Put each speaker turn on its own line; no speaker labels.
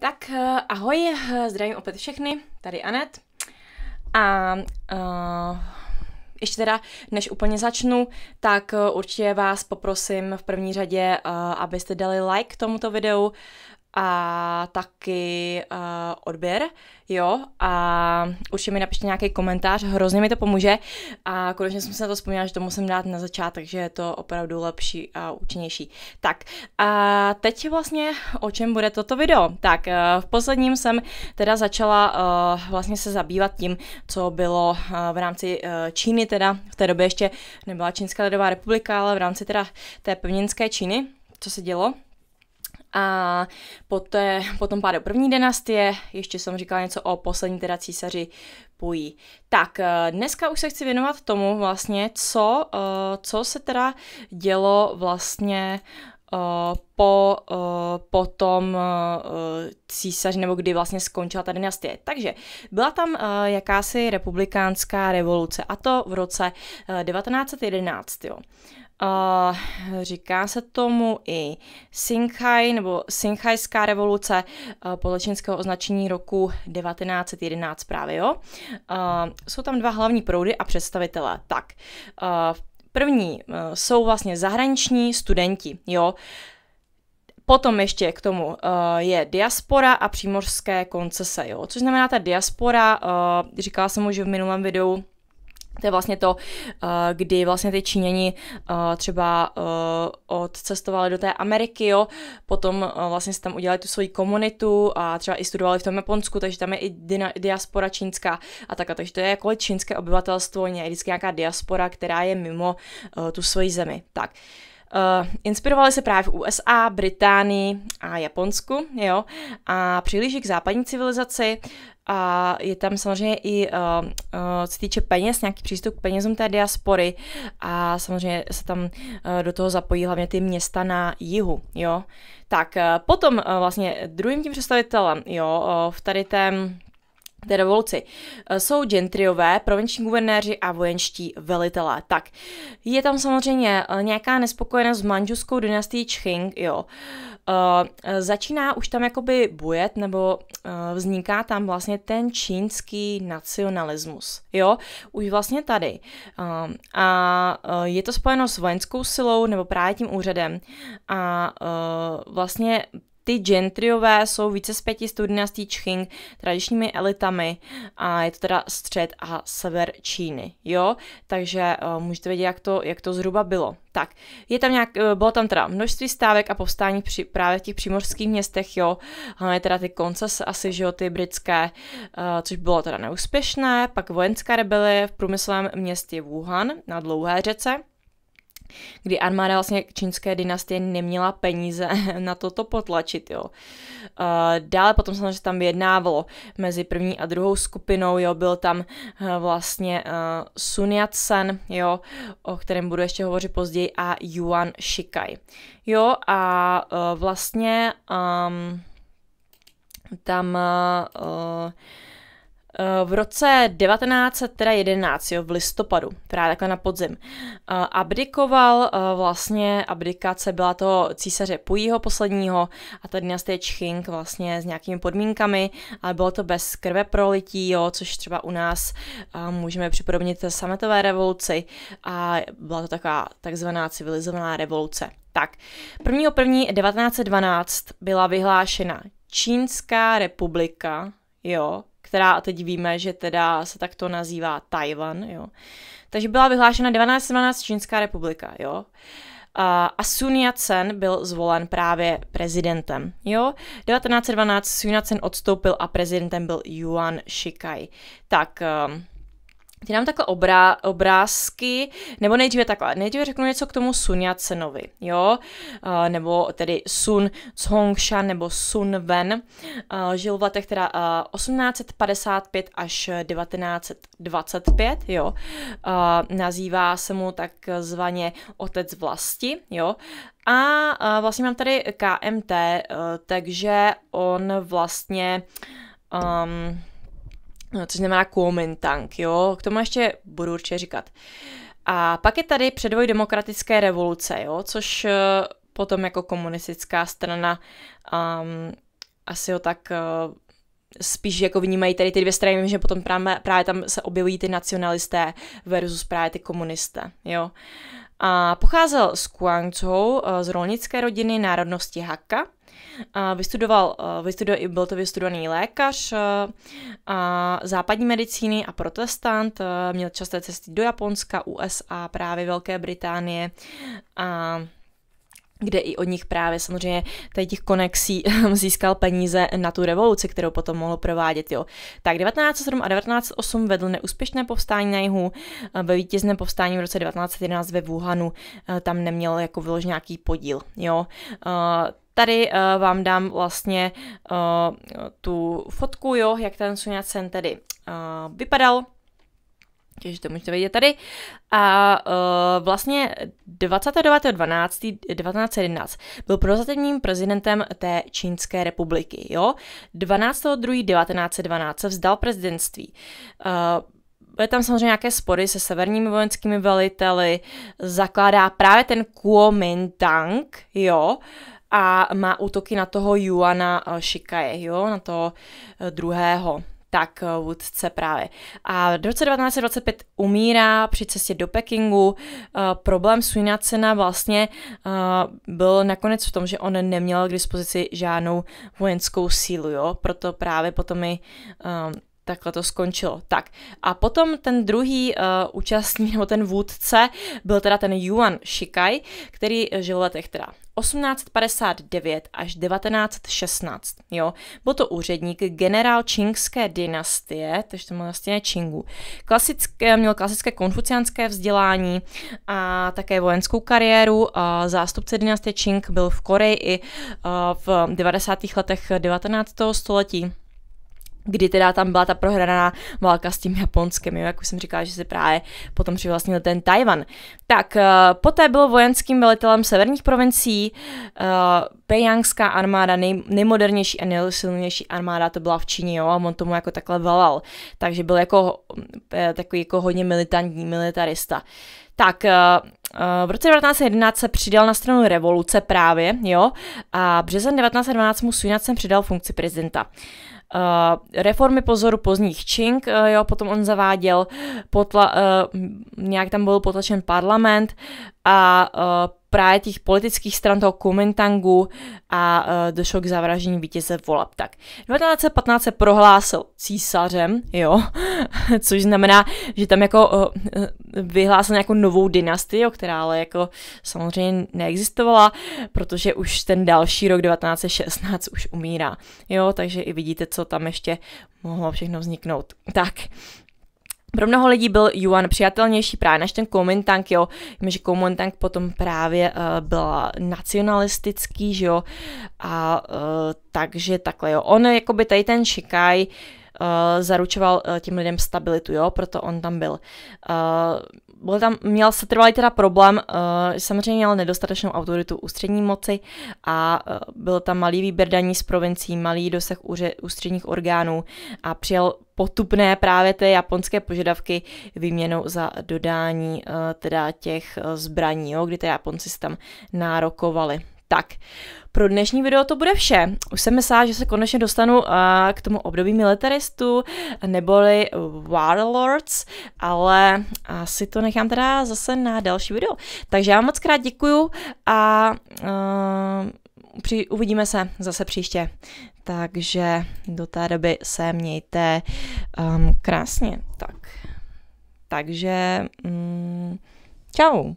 Tak eh, ahoj, eh, zdravím opět všechny, tady Anet. A uh, ještě teda, než úplně začnu, tak určitě vás poprosím v první řadě, uh, abyste dali like tomuto videu, a taky uh, odběr, jo, a určitě mi napište nějaký komentář, hrozně mi to pomůže a konečně jsem se na to vzpomněla, že to musím dát na začátek, že je to opravdu lepší a účinnější. Tak a teď vlastně o čem bude toto video? Tak uh, v posledním jsem teda začala uh, vlastně se zabývat tím, co bylo uh, v rámci uh, Číny, teda v té době ještě nebyla Čínská lidová republika, ale v rámci teda té pevninské Číny, co se dělo a poté, potom pádu první dynastie, ještě jsem říkala něco o poslední teda císaři Pují. Tak, eh, dneska už se chci věnovat tomu vlastně, co, eh, co se teda dělo vlastně Eh, po, eh, po tom eh, císaři, nebo kdy vlastně skončila ta dynastie. Takže byla tam jakási republikánská revoluce, a to v roce 1911. Jo. Uh, říká se tomu i Singhai nebo Singhajská revoluce uh, podle čínského označení roku 1911 právě, jo. Uh, jsou tam dva hlavní proudy a představitelé. Tak, uh, První eh, jsou vlastně zahraniční studenti, jo. Potom ještě k tomu uh, je diaspora a přímořské koncese, jo. Což znamená ta diaspora, uh, říkala jsem už v minulém videu, to je vlastně to, eh, kdy vlastně ty Číňani eh, třeba eh, odcestovali do té Ameriky, jo, potom vlastně si tam udělali tu svoji komunitu a třeba i studovali v tom Japonsku, takže tam je i diaspora čínská a tak. Takže to je jako čínské obyvatelstvo, je vždycky nějaká diaspora, která je mimo tu svoji zemi. Tak. Uh, Eh, inspirovali se právě v USA, Británii a Japonsku, jo, a přihlíží k západní civilizaci a je tam samozřejmě i, uh, uh, co týče peněz, nějaký přístup k penězům té diaspory a samozřejmě se tam uh, do toho zapojí hlavně ty města na jihu, jo. Tak, uh, potom uh, vlastně druhým tím představitelem, jo, uh, v tady tém té revoluci, eh, jsou gentriové, provinční guvernéři a vojenští velitelé. Tak, je tam samozřejmě eh, nějaká nespokojenost s manžuskou dynastií Qing, jo. Uh, začíná už tam jakoby bujet, nebo uh, vzniká tam vlastně ten čínský nacionalismus, jo. Už vlastně tady. Uh, a je to spojeno s vojenskou silou, nebo právě tím úřadem. A vlastně ty gentriové jsou více z pěti tou Čching tradičními elitami a je to teda střed a sever Číny, jo? Takže uh, můžete vědět, jak to, jak to zhruba bylo. Tak, je tam nějak, uh, bylo tam teda množství stávek a povstání při, právě v těch přímořských městech, jo? Hlavně teda ty konce asi, že jo, ty britské, uh, což bylo teda neúspěšné, pak vojenská rebelie v průmyslovém městě Wuhan na dlouhé řece, kdy armáda vlastně čínské dynastie neměla peníze na toto potlačit. Jo. Dále potom samozřejmě tam vyjednávalo mezi první a druhou skupinou, jo, byl tam eh, vlastně eh, Sun Yat-sen, jo, o kterém budu ještě hovořit později, a Yuan Shikai. Jo, a eh, vlastně um, tam uh, Eh, v roce 1911, jo, v listopadu, právě takhle na podzim, eh, abdikoval eh, vlastně, abdikace byla to císaře Pujího posledního a ta dynastie Čching vlastně s nějakými podmínkami, ale bylo to bez krve prolití, jo, což třeba u nás můžeme připodobnit sametové revoluci a byla to taková takzvaná civilizovaná revoluce. Tak, 1. 1. 1912 byla vyhlášena Čínská republika, jo, která teď víme, že teda se takto nazývá Tajvan, jo. Takže byla vyhlášena 1912 Čínská republika, jo. A Sun Yat-sen byl zvolen právě prezidentem. Jo? 1912 Sun Yat-sen odstoupil a prezidentem byl Yuan Shikai. Tak, um, ty nám takhle obrá, obrázky, nebo nejdříve takhle, nejdříve řeknu něco k tomu Sun Yat-senovi, jo, uh, nebo tedy Sun Zhongsha, nebo Sun Wen, uh, žil v letech teda uh, eh, 1855 až 1925, jo, uh, nazývá se mu takzvaně otec vlasti, jo, a uh, vlastně mám tady KMT, uh, takže on vlastně um, No, což znamená Kuomintang, jo, k tomu ještě budu určitě říkat. A pak je tady předvoj demokratické revoluce, jo, což eh, potom jako komunistická strana um, asi ho tak uh, spíš jako vnímají tady ty dvě strany, vím, že potom právě, právě tam se objevují ty nacionalisté versus právě ty komunisté, jo. A pocházel z Kuangzhou, eh, z rolnické rodiny národnosti Hakka, Vystudoval, eh, vystudoval, byl to vystudovaný lékař eh, západní medicíny a protestant, eh, měl časté cesty do Japonska, USA, právě Velké Británie a kde i od nich právě samozřejmě tady těch konexí získal peníze na tu revoluci, kterou potom mohl provádět. Jo. Tak 1907 a 1908 vedl neúspěšné povstání na jihu, ve vítězném povstání v roce 1911 ve Wuhanu tam neměl jako vylož nějaký podíl. Jo. Tady uh, vám dám vlastně uh, tu fotku, jo, jak ten Yat-sen tedy uh, vypadal. Takže to můžete vidět tady. A uh, vlastně 29.12.1911 byl prozatímním prezidentem té Čínské republiky. Jo? 12.2.1912 se vzdal prezidentství. Uh, byly tam samozřejmě nějaké spory se severními vojenskými veliteli, zakládá právě ten Kuomintang, jo, a má útoky na toho Juana Shikaje, eh, jo, na toho eh, druhého tak eh, vůdce právě. A v roce 1925 umírá při cestě do Pekingu. problém Suina vlastně byl nakonec v tom, že on neměl k dispozici žádnou vojenskou sílu, jo? proto právě potom i takhle to skončilo. Tak a potom ten druhý uh, účastník, nebo ten vůdce, byl teda ten Yuan Shikai, který žil v letech teda 1859 až 1916. Jo? Byl to úředník generál čingské dynastie, takže to byl vlastně Čingu. Klasické, měl klasické konfuciánské vzdělání a také vojenskou kariéru. A zástupce dynastie Čing byl v Koreji i eh, v 90. letech 19. století kdy teda tam byla ta prohraná válka s tím Japonskem, jo, jak už jsem říkala, že se právě potom přivlastnil ten Tajvan. Tak, eh, poté byl vojenským velitelem severních provincií, uh, armáda, nej, nejmodernější a nejsilnější armáda, to byla v Číně, jo, a on tomu jako takhle velal, takže byl jako mm, eh, takový jako hodně militantní militarista. Tak, v roce 1911 se přidal na stranu revoluce právě, jo, a březen 1912 mu Sunac přidal funkci prezidenta. Uh, reformy pozoru pozdních Čing, uh, eh, jo, potom on zaváděl, potla, uh, nějak tam byl potlačen parlament, a e, právě těch politických stran toho Kuomintangu a uh, došlo k zavraždění vítěze voleb. Tak 1915 se prohlásil císařem, jo, což znamená, že tam jako uh, vyhlásil nějakou novou dynastii, která ale jako samozřejmě neexistovala, protože už ten další rok 1916 už umírá, jo, takže i vidíte, co tam ještě mohlo všechno vzniknout. Tak, pro mnoho lidí byl Yuan přijatelnější právě než ten Kuomintang, jo. Vím, že Kuomintang potom právě uh, byl nacionalistický, že jo. A uh, takže takhle, jo. On, jakoby tady ten Shikai, uh, Eh, zaručoval eh, těm lidem stabilitu, jo, proto on tam byl. Eh, byl tam, měl se trvalý teda problém, uh, samozřejmě měl nedostatečnou autoritu ústřední moci a byl tam malý výběr daní z provincií, malý dosah ústředních orgánů a přijal potupné právě ty japonské požadavky výměnou za dodání teda těch zbraní, jo, kdy ty Japonci tam nárokovali. Tak, pro dnešní video to bude vše. Už jsem myslela, že se konečně dostanu uh, k tomu období militaristů, neboli warlords, ale asi to nechám teda zase na další video. Takže já vám moc krát děkuju a uh, při, uvidíme se zase příště. Takže do té doby se mějte um, krásně. Tak. Takže um, čau.